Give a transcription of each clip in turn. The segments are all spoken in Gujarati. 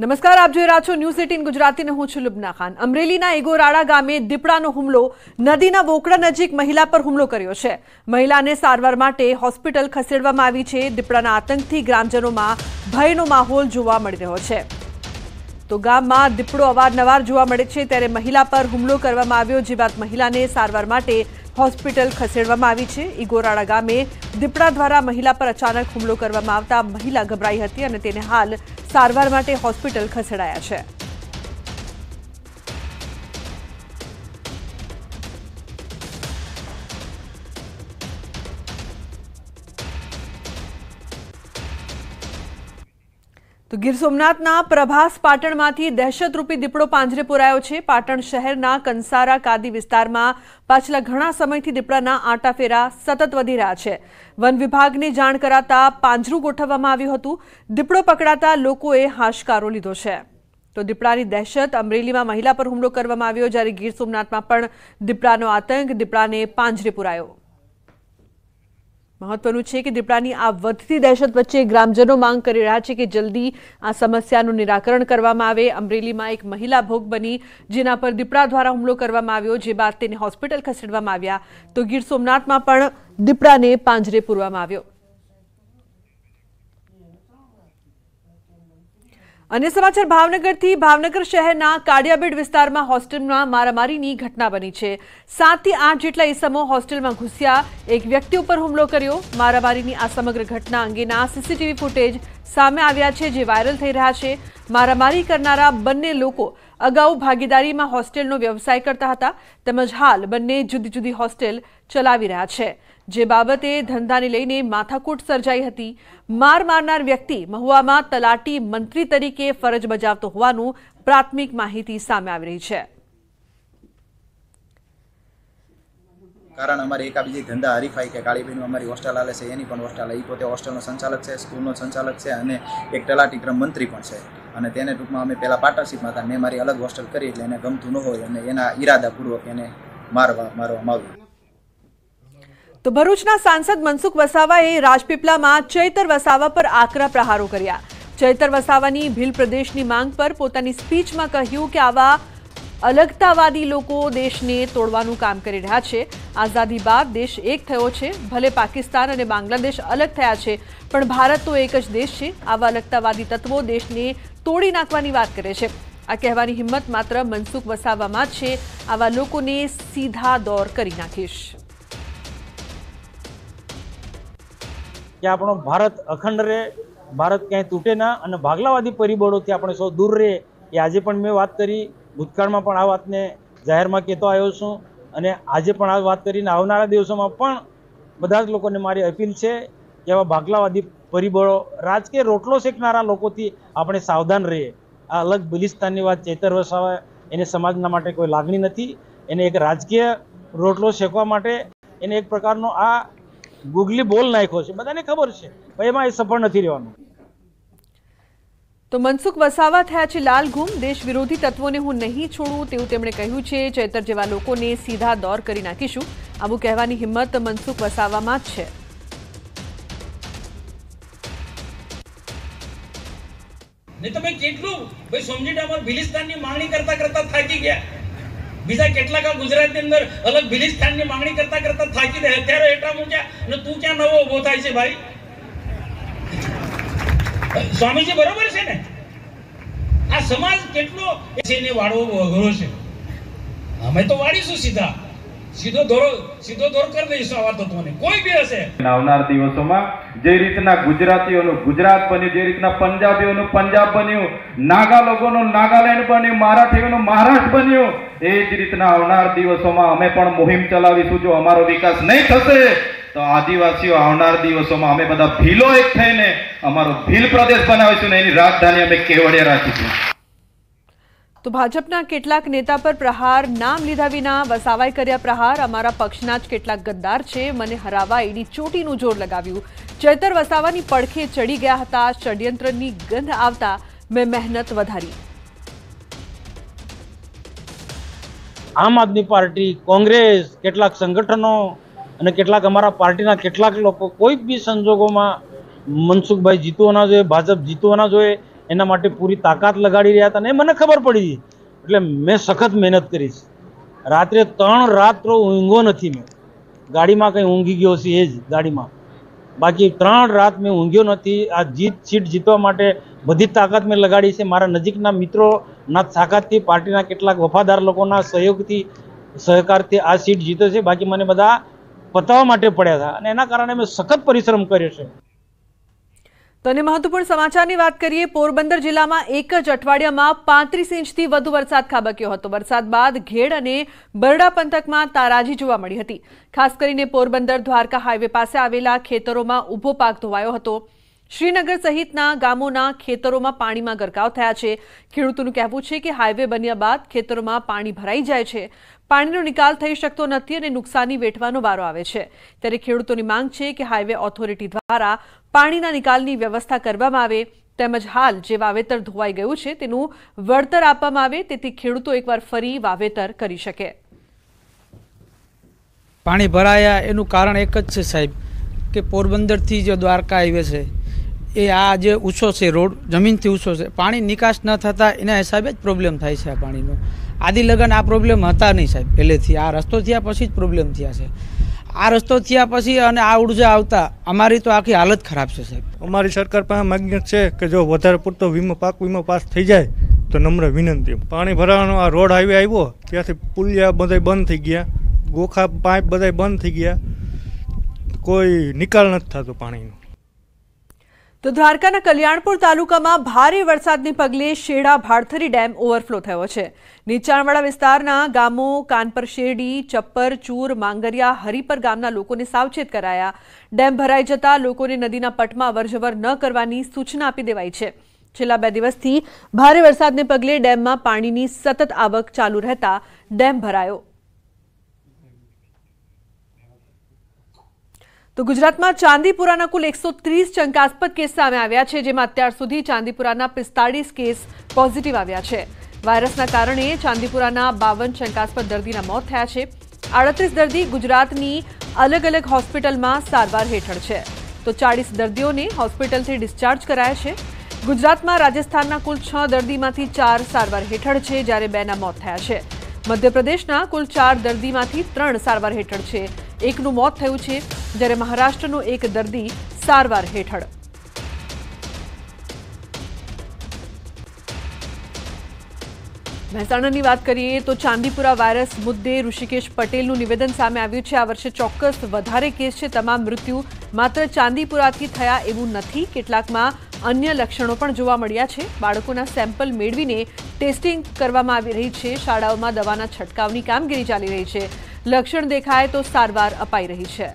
નમસ્કાર આપ જોઈ રહ્યા છો ન્યૂઝ એટીન ગુજરાતીને હું છું લુબના ખાન અમરેલીના એગોરાળા ગામે દીપડાનો હુમલો નદીના બોકડા નજીક મહિલા પર હુમલો કર્યો છે મહિલાને સારવાર માટે હોસ્પિટલ ખસેડવામાં આવી છે દીપડાના આતંકથી ગ્રામજનોમાં ભયનો માહોલ જોવા મળી રહ્યો છે તો ગામમાં દીપડો અવારનવાર જોવા મળે છે ત્યારે મહિલા પર હુમલો કરવામાં આવ્યો જે બાદ મહિલાને સારવાર માટે હોસ્પિટલ ખસેડવામાં આવી છે ઇગોરાળા ગામે દીપડા દ્વારા મહિલા પર અચાનક હુમલો કરવામાં આવતા મહિલા ગભરાઈ હતી અને તેને હાલ સારવાર માટે હોસ્પિટલ ખસેડાયા છે તો ગીર સોમનાથના પ્રભાસ પાટણમાંથી દહેશતરૂપી દીપડો પાંજરે પુરાયો છે પાટણ શહેરના કંસારા કાદી વિસ્તારમાં પાછલા ઘણા સમયથી દીપડાના આંટાફેરા સતત વધી રહ્યા છે વન વિભાગને જાણ કરાતા પાંજરું ગોઠવવામાં આવ્યું હતું દીપડો પકડાતા લોકોએ હાશકારો લીધો છે તો દીપડાની દહેશત અમરેલીમાં મહિલા પર હુમલો કરવામાં આવ્યો જ્યારે ગીર સોમનાથમાં પણ દીપડાનો આતંક દીપડાને પાંજરે પુરાયો મહત્વનું છે કે દીપડાની આ વધતી દહેશત વચ્ચે ગ્રામજનો માંગ કરી રહ્યા છે કે જલ્દી આ સમસ્યાનું નિરાકરણ કરવામાં આવે અમરેલીમાં એક મહિલા ભોગ બની જેના પર દીપડા દ્વારા હુમલો કરવામાં આવ્યો જે બાદ તેને હોસ્પિટલ ખસેડવામાં આવ્યા તો ગીર સોમનાથમાં પણ દીપડાને પાંજરે પૂરવામાં આવ્યો અને સમાચાર ભાવનગરથી ભાવનગર શહેરના કાડિયાબેડ વિસ્તારમાં હોસ્ટેલમાં મારામારીની ઘટના બની છે સાતથી આઠ જેટલા ઈસમો હોસ્ટેલમાં ઘૂસ્યા એક વ્યક્તિ ઉપર હુમલો કર્યો મારામારીની આ સમગ્ર ઘટના અંગેના સીસીટીવી ફૂટેજ સામે આવ્યા છે જે વાયરલ થઈ રહ્યા છે મારામારી કરનારા બંને લોકો અગાઉ ભાગીદારીમાં હોસ્ટેલનો વ્યવસાય કરતા હતા તેમજ હાલ બંને જુદી જુદી હોસ્ટેલ ચલાવી રહ્યા છે જે બાબતે ધંધાને લઈને માથાકૂટ સર્જાઈ હતી માર મારનાર વ્યક્તિ મહુવામાં તલાટી મંત્રી તરીકે ફરજ બજાવતો હોવાનું પ્રાથમિક માહિતી સામે આવી રહી છે કારણ અમારે એકા બીજી ધંધા હરીફાઈ કે કાળીબેન અમારી હોસ્ટેલ હાલે છે એની પણ હોસ્ટેલ એ પોતે હોસ્ટેલનો સંચાલક છે સ્કૂલનો સંચાલક છે અને એક તલાટી ક્રમ મંત્રી પણ છે અને તેને ટૂંકમાં અમે પહેલાં પાર્ટનરશીપમાં હતા મેં મારી અલગ હોસ્ટેલ કરી એટલે એને ગમતું ન હોય અને એના ઈરાદાપૂર્વક એને મારવા મારવામાં આવ્યું તો ભરૂચના સાંસદ મનસુખ વસાવાએ રાજપીપલામાં ચૈતર વસાવા પર આકરા પ્રહારો કર્યા ચૈતર વસાવાની ભીલ પ્રદેશની માંગ પર પોતાની સ્પીચમાં કહ્યું કે આવા અલગતાવાદી લોકો દેશને તોડવાનું કામ કરી રહ્યા છે આઝાદી બાદ દેશ એક થયો છે ભલે પાકિસ્તાન અને બાંગ્લાદેશ અલગ થયા છે પણ ભારત તો એક જ દેશ છે આવા અલગતાવાદી તત્વો દેશને તોડી નાખવાની વાત કરે છે આ કહેવાની હિંમત માત્ર મનસુખ વસાવામાં છે આવા લોકોને સીધા દોર કરી નાખીશ કે આપણો ભારત અખંડ રહે ભારત ક્યાંય તૂટે ના અને ભાગલાવાદી પરિબળોથી આપણે સૌ દૂર રહે એ આજે પણ મેં વાત કરી ભૂતકાળમાં પણ આ વાતને જાહેરમાં કહેતો આવ્યો છું અને આજે પણ આ વાત કરીને આવનારા દિવસોમાં પણ બધા જ લોકોને મારી અપીલ છે કે એવા ભાગલાવાદી પરિબળો રાજકીય રોટલો શેકનારા લોકોથી આપણે સાવધાન રહીએ આ અલગ બલિસ્તાનની વાત ચેતર વસાવે એને સમાજના માટે કોઈ લાગણી નથી એને એક રાજકીય રોટલો શેકવા માટે એને એક પ્રકારનો આ ગુગલી બોલ નાખ્યો છે બધાને ખબર છે એમાં એ સફળ નથી રહેવાનું તો મનસુખ વસાવા થયા છે લાલ દેશ વિરોધી તત્વોને હું નહીં છોડું તેવું તેમણે કહ્યું છે ચેતર જેવા લોકોને સીધા દોર કરી નાખીશું આવું કહેવાની હિંમત મનસુખ વસાવામાં જ છે તમે કેટલું સમજી બિલિસ્તાનની માંગણી કરતા કરતા થાકી ગયા બીજા કેટલાક ગુજરાતની અંદર અલગ બિલિસ્તાનની માંગણી કરતા કરતા થાકી દે હથિયારો હેઠા મૂક્યા અને તું ક્યાં નવો ઉભો થાય છે ભાઈ સ્વામીજી બરોબર છે ને આ સમાજ કેટલો છે ને વાળવો અઘરો છે અમે તો વાળીશું સીધા દિવસોમાં જે રીતના ગુજરાતીઓનું ગુજરાત બન્યું જે રીતના પંજાબીઓનું પંજાબ બન્યું નાગા લોકોનું નાગાલેન્ડ બન્યું મરાઠીઓનું મહારાષ્ટ્ર બન્યું એ જ રીતના આવનાર દિવસોમાં અમે પણ મુહિમ ચલાવીશું જો અમારો વિકાસ નહીં થશે તો આદિવાસીઓ આવનાર દિવસોમાં અમે બધા ભીલો એક થઈને અમારો ભીલ પ્રદેશ બનાવીશું ને એની રાજધાની અમે કેવડિયા રાખીશું તો ભાજપના કેટલાક નેતા પર પ્રહાર નામ લીધા વિના વસાવાએ કર્યા પ્રહાર અમારા પક્ષના જ કેટલાક ગદ્દાર છે મને હરાવા ઈડી ચોટીનું જોર લગાવ્યું ચેતર વસાવાની પડખે ચડી ગયા હતા ષડયંત્રની ગંધ આવતા મેં મહેનત વધારી આમ આદમી પાર્ટી કોંગ્રેસ કેટલાક સંગઠનો અને કેટલાક અમારા પાર્ટીના કેટલાક લોકો કોઈ બી સંજોગોમાં મનસુખભાઈ જીતવો ના જોઈએ ભાજપ જીતવો ના જોઈએ એના માટે પૂરી તાકાત લગાડી રહ્યા હતા ને મને ખબર પડી એટલે મેં સખત મહેનત કરી છે રાત્રે ત્રણ રાત્રો ઊંઘો નથી મેં ગાડીમાં કંઈ ઊંઘી ગયો છે એ જ ગાડીમાં બાકી ત્રણ રાત મેં ઊંઘ્યો નથી આ જીત સીટ જીતવા માટે બધી તાકાત મેં લગાડી છે મારા નજીકના મિત્રોના તાકાતથી પાર્ટીના કેટલાક વફાદાર લોકોના સહયોગથી સહકારથી આ સીટ જીતે છે બાકી મને બધા પતાવવા માટે પડ્યા હતા અને એના કારણે મેં સખત પરિશ્રમ કર્યો છે તને અને મહત્વપૂર્ણ સમાચારની વાત કરીએ પોરબંદર જિલ્લામાં એક જ અઠવાડિયામાં પાંત્રીસ ઇંચથી વધુ વરસાદ ખાબક્યો હતો વરસાદ બાદ ઘેડ અને બરડા પંથકમાં તારાજી જોવા મળી હતી ખાસ કરીને પોરબંદર દ્વારકા હાઇવે પાસે આવેલા ખેતરોમાં ઊભો પાક ધોવાયો હતો શ્રીનગર સહિતના ગામોના ખેતરોમાં પાણીમાં ગરકાવ થયા છે ખેડૂતોનું કહેવું છે કે હાઇવે બન્યા બાદ ખેતરોમાં પાણી ભરાઈ જાય છે પાણીનો નિકાલ થઈ શકતો નથી અને નુકસાની વેઠવાનો વારો આવે છે ત્યારે ખેડૂતોની માંગ છે કે હાઈવે ઓથોરિટી દ્વારા પાણીના નિકાલની વ્યવસ્થા કરવામાં આવે તેમજ હાલ જે વાવેતર ધોવાઈ ગયું છે તેનું વળતર આપવામાં આવે તેથી ખેડૂતો એકવાર ફરી વાવેતર કરી શકે પાણી ભરાયા એનું કારણ એક જ છે સાહેબ કે પોરબંદરથી જે દ્વારકા હાઈવે છે એ આ જે ઊંચો છે રોડ જમીનથી ઊંચો છે પાણી નિકાસ ન થતાં એના હિસાબે જ પ્રોબ્લેમ થાય છે આ પાણીનો આદિ લગ્ન આ પ્રોબ્લેમ હતા નહીં સાહેબ પહેલેથી આ રસ્તો થયા પછી જ પ્રોબ્લેમ થયા છે આ રસ્તો થયા પછી અને આ ઉર્જા આવતા અમારી તો આખી હાલત ખરાબ છે સાહેબ અમારી સરકાર પાસે માગણી છે કે જો વધારે પૂરતો વીમો પાક વીમો પાસ થઈ જાય તો નમ્ર વિનંતી પાણી ભરાવાનો આ રોડ હાઈવે આવ્યો ત્યાંથી પુલિયા બધા બંધ થઈ ગયા ગોખા પાઇપ બધા બંધ થઈ ગયા કોઈ નિકાલ નથી થતો પાણીનો તો દ્વારકાના કલ્યાણપુર તાલુકામાં ભારે વરસાદને પગલે શેડા ભાડથરી ડેમ ઓવરફ્લો થયો છે નીચાણવાળા વિસ્તારના ગામો કાનપર શેરડી ચપ્પર ચૂર માંગરિયા હરિપર ગામના લોકોને સાવચેત કરાયા ડેમ ભરાઈ જતા લોકોને નદીના પટમાં અવરજવર ન કરવાની સૂચના આપી દેવાઈ છે છેલ્લા બે દિવસથી ભારે વરસાદને પગલે ડેમમાં પાણીની સતત આવક ચાલુ રહેતા ડેમ ભરાયો તો ગુજરાતમાં ચાંદીપુરાના કુલ 130 શંકાસ્પદ કેસ સામે આવ્યા છે જેમાં અત્યાર સુધી ચાંદીપુરાના 45 કેસ પોઝિટિવ આવ્યા છે. વાયરસના કારણે ચાંદીપુરાના 52 શંકાસ્પદ દર્દીના મોત થયા છે. 38 દર્દી ગુજરાતની અલગ અલગ હોસ્પિટલમાં સારવાર હેઠળ છે. તો 40 દર્દીઓને હોસ્પિટલથી ડિસ્ચાર્જ કરાય છે. ગુજરાતમાં રાજસ્થાનના કુલ 6 દર્દીમાંથી 4 સારવાર હેઠળ છે જ્યારે 2ના મોત થયા છે. મધ્યપ્રદેશના કુલ 4 દર્દીમાંથી 3 સારવાર હેઠળ છે. એકનું મોત થયું છે જ્યારે મહારાષ્ટ્રનો એક દર્દી સારવાર હેઠળ મહેસાણાની વાત કરીએ તો ચાંદીપુરા વાયરસ મુદ્દે ઋષિકેશ પટેલનું નિવેદન સામે આવ્યું છે આ વર્ષે ચોક્કસ વધારે કેસ છે તમામ મૃત્યુ માત્ર ચાંદીપુરાથી થયા એવું નથી કેટલાકમાં અન્ય લક્ષણો પણ જોવા મળ્યા છે બાળકોના સેમ્પલ મેળવીને ટેસ્ટિંગ કરવામાં આવી રહી છે શાળાઓમાં દવાના છંટકાવની કામગીરી ચાલી રહી છે લક્ષણ દેખાય તો સારવાર અપાઈ રહી છે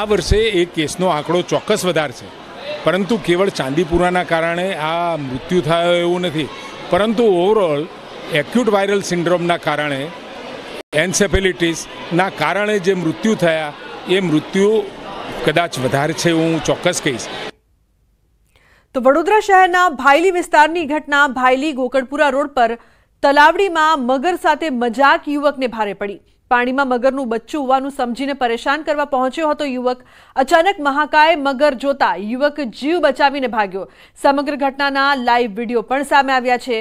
આ વર્ષે એ કેસનો આંકડો ચોક્કસ છે પરંતુ કેવળ ચાંદીપુરાના કારણે આ મૃત્યુ થયો એવું નથી પરંતુ ઓવરઓલ એક્યુટ વાયરલ સિન્ડ્રોમના કારણે એન્સેફેલિટીસના કારણે જે મૃત્યુ થયા એ મૃત્યુ કદાચ વધારે છે હું ચોક્કસ કહીશ તો વડોદરા શહેરના ભાયલી વિસ્તારની ઘટના ભાયલી ગોકળપુરા રોડ પર તલાવડીમાં મગર સાથે મજાક યુવકને ભારે પડી પાણીમાં મગરનું બચ્ચું હોવાનું સમજીને પરેશાન કરવા પહોંચ્યો હતો યુવક અચાનક મહાકાય મગર જોતા યુવક જીવ બચાવીને ભાગ્યો સમગ્ર ઘટનાના લાઈવ વિડીયો પણ સામે આવ્યા છે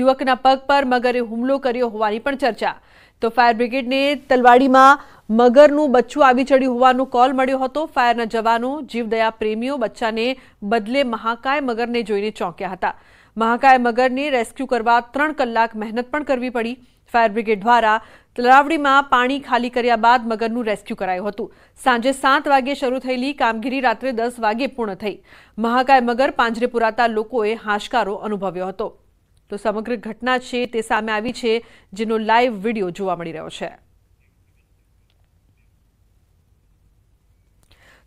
યુવકના પગ પર મગરે હુમલો કર્યો હોવાની પણ ચર્ચા તો ફાયર બ્રિગેડને તલવાડીમાં મગરનું બચ્ચું આવી ચડ્યું હોવાનું કોલ મળ્યો હતો ફાયરના જવાનો જીવદયા પ્રેમીઓ બચ્ચાને બદલે મહાકાય મગરને જોઈને ચોંક્યા હતા મહાકાય મગરને રેસ્ક્યુ કરવા ત્રણ કલાક મહેનત પણ કરવી પડી ફાયર બ્રિગેડ દ્વારા તલાવડીમાં પાણી ખાલી કર્યા બાદ મગરનું રેસ્ક્યુ કરાયું હતું સાંજે સાત વાગે શરૂ થયેલી કામગીરી રાત્રે દસ વાગે પૂર્ણ થઈ મહાકાય મગર પાંજરે પુરાતા લોકોએ હાશકારો અનુભવ્યો હતો તો સમગ્ર ઘટના છે તે સામે આવી છે જેનો લાઈવ વિડીયો જોવા મળી રહ્યો છે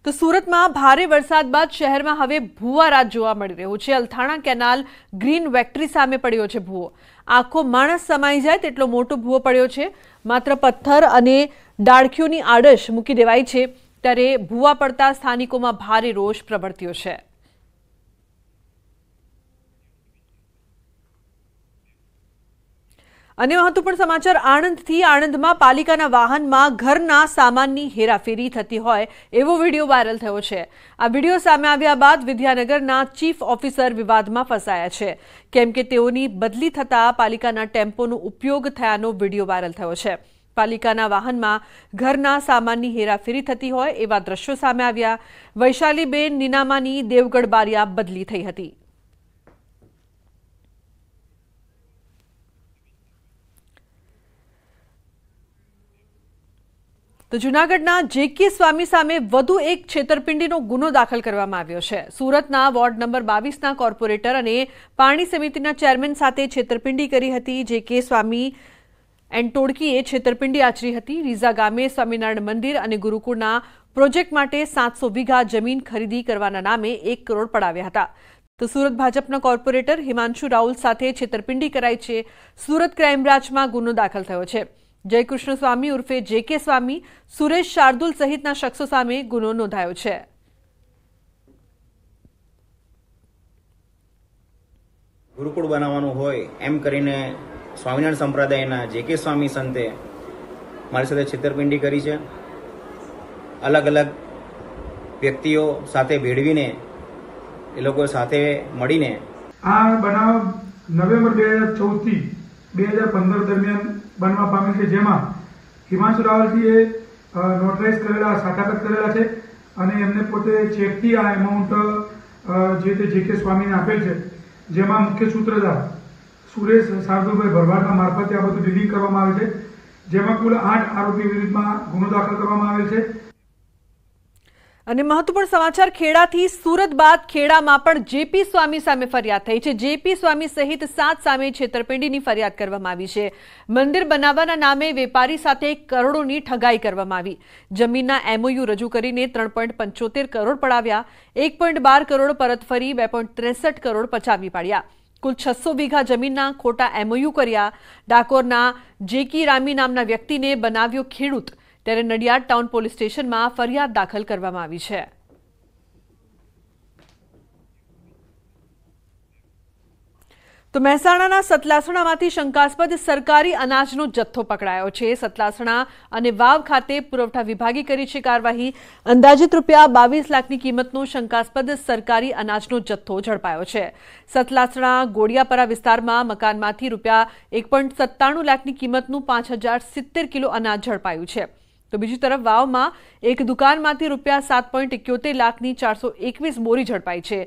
તો સુરતમાં ભારે વરસાદ બાદ શહેરમાં હવે ભૂવારાત જોવા મળી રહ્યો છે અલથાણા કેનાલ ગ્રીન વેક્ટરી સામે પડ્યો છે ભૂવો આખો માણસ સમાઈ જાય તેટલો મોટો ભૂવો પડ્યો છે માત્ર પથ્થર અને ડાળખીઓની આડશ મૂકી દેવાઈ છે ત્યારે ભૂવા પડતા સ્થાનિકોમાં ભારે રોષ પ્રવર્ત્યો છે અને મહત્વપૂર્ણ સમાચાર આણંદથી આણંદમાં પાલિકાના વાહનમાં ઘરના સામાનની હેરાફેરી થતી હોય એવો વિડીયો વાયરલ થયો છે આ વિડીયો સામે આવ્યા બાદ વિદ્યાનગરના ચીફ ઓફિસર વિવાદમાં ફસાયા છે કેમ કે તેઓની બદલી થતાં પાલિકાના ટેમ્પોનો ઉપયોગ થયાનો વિડીયો વાયરલ થયો છે પાલિકાના વાહનમાં ઘરના સામાનની હેરાફેરી થતી હોય એવા દ્રશ્યો સામે આવ્યા વૈશાલીબેન નીનામાની દેવગઢ બારિયા બદલી થઈ હતી તો જૂનાગઢના કે સ્વામી સામે વધુ એક છેતરપિંડીનો ગુનો દાખલ કરવામાં આવ્યો છે સુરતના વોર્ડ નંબર બાવીસના કોર્પોરેટર અને પાણી સમિતિના ચેરમેન સાથે છેતરપિંડી કરી હતી જે કે સ્વામી એન્ડ ટોડકીએ છેતરપિંડી આચરી હતી રીઝા ગામે સ્વામિનારાયણ મંદિર અને ગુરુકુળના પ્રોજેક્ટ માટે સાતસો વીઘા જમીન ખરીદી કરવાના નામે એક કરોડ પડાવ્યા હતા તો સુરત ભાજપના કોર્પોરેટર હિમાંશુ રાઉલ સાથે છેતરપિંડી કરાઈ છે સુરત ક્રાઇમ બ્રાન્ચમાં ગુનો દાખલ થયો છે જયકૃષ્ણ સ્વામી ઉર્ફે જે કે સ્વામી સુરેશ શાર્દુલ સહિતના શખ્સો સામે ગુનો નોંધાયો છે ગુરુકુળ બનાવવાનું હોય એમ કરીને સ્વામિનારાયણ સંપ્રદાયના જે કે સ્વામી સંતે મારી સાથે છેતરપિંડી કરી છે અલગ અલગ વ્યક્તિઓ સાથે ભેળવીને એ લોકો સાથે મળીને આ બનાવ નવેમ્બર બે હજાર ચૌદથી બે હજાર પંદર દરમિયાન બનવા પામે છે જેમાં હિમાંશુ રાવલજીએ નોટરાઇઝ કરેલા સાટાકત કરેલા છે અને એમને પોતે ચેકથી આ એમાઉન્ટ જે તે જે કે સ્વામીને આપેલ છે જેમાં મુખ્ય સૂત્રધાર સુરેશ શાર્દુભાઈ ભરવાડના મારફતે આ બધું ડીલિંગ કરવામાં આવે છે જેમાં કુલ આઠ આરોપી વિરુદ્ધમાં ગુનો દાખલ કરવામાં આવેલ છે અને મહત્વપૂર્ણ સમાચાર ખેડાથી સુરત બાદ ખેડામાં પણ જેપી સ્વામી સામે ફરિયાદ થઈ છે જેપી સ્વામી સહિત સાત સામે છેતરપિંડીની ફરિયાદ કરવામાં આવી છે મંદિર બનાવવાના નામે વેપારી સાથે કરોડોની ઠગાઈ કરવામાં આવી જમીનના એમઓયુ રજૂ કરીને ત્રણ કરોડ પડાવ્યા એક કરોડ પરત ફરી બે કરોડ પચાવી પાડ્યા કુલ છસો વીઘા જમીનના ખોટા એમઓયુ કર્યા ડાકોરના જેકી રામી નામના વ્યક્તિને બનાવ્યો ખેડૂત ત્યારે નડિયાદ ટાઉન પોલીસ સ્ટેશનમાં ફરિયાદ દાખલ કરવામાં આવી છે તો મહેસાણાના સતલાસણામાંથી શંકાસ્પદ સરકારી અનાજનો જથ્થો પકડાયો છે સતલાસણા અને વાવ ખાતે પુરવઠા વિભાગે કરી છે કાર્યવાહી અંદાજિત રૂપિયા બાવીસ લાખની કિંમતનો શંકાસ્પદ સરકારી અનાજનો જથ્થો ઝડપાયો છે સતલાસણા ગોડિયાપરા વિસ્તારમાં મકાનમાંથી રૂપિયા એક લાખની કિંમતનું પાંચ કિલો અનાજ ઝડપાયું છે તો બીજી તરફ વાવમાં એક દુકાનમાંથી રૂપિયા સાત પોઈન્ટ એક્યોતેર લાખની ચારસો એકવીસ બોરી ઝડપાઈ છે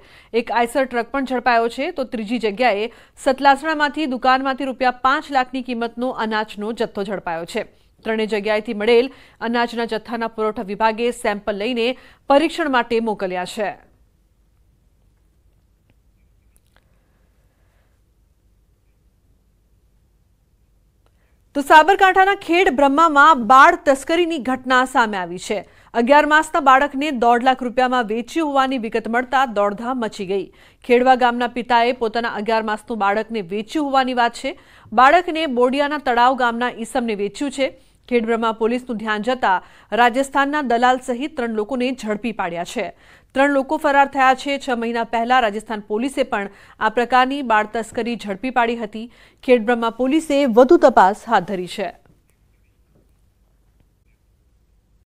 એક આઈસર ટ્રક પણ ઝડપાયો છે તો ત્રીજી જગ્યાએ સતલાસણામાંથી દુકાનમાંથી રૂપિયા પાંચ લાખની કિંમતનો અનાજનો જથ્થો ઝડપાયો છે ત્રણેય જગ્યાએથી મળેલ અનાજના જથ્થાના પુરવઠા વિભાગે સેમ્પલ લઈને પરીક્ષણ માટે મોકલ્યા છે તો સાબરકાંઠાના ખેડ બ્રહ્મામાં બાળ તસ્કરીની ઘટના સામે આવી છે અગિયાર માસના બાળકને દોઢ લાખ રૂપિયામાં વેચ્યું હોવાની વિગત મળતા દોડધામ મચી ગઈ ખેડવા ગામના પિતાએ પોતાના અગિયાર માસનું બાળકને વેચ્યું હોવાની વાત છે બાળકને બોડિયાના તળાવ ગામના ઈસમને વેચ્યું છે ખેડબ્રહ્મા પોલીસનું ધ્યાન જતાં રાજસ્થાનના દલાલ સહિત ત્રણ લોકોને ઝડપી પાડ્યા છે ત્રણ લોકો ફરાર થયા છે છ મહિના પહેલા રાજસ્થાન પોલીસે પણ આ પ્રકારની બાળ તસ્કરી ઝડપી પાડી હતી ખેડબ્રહ્મા પોલીસે વધુ તપાસ હાથ ધરી છે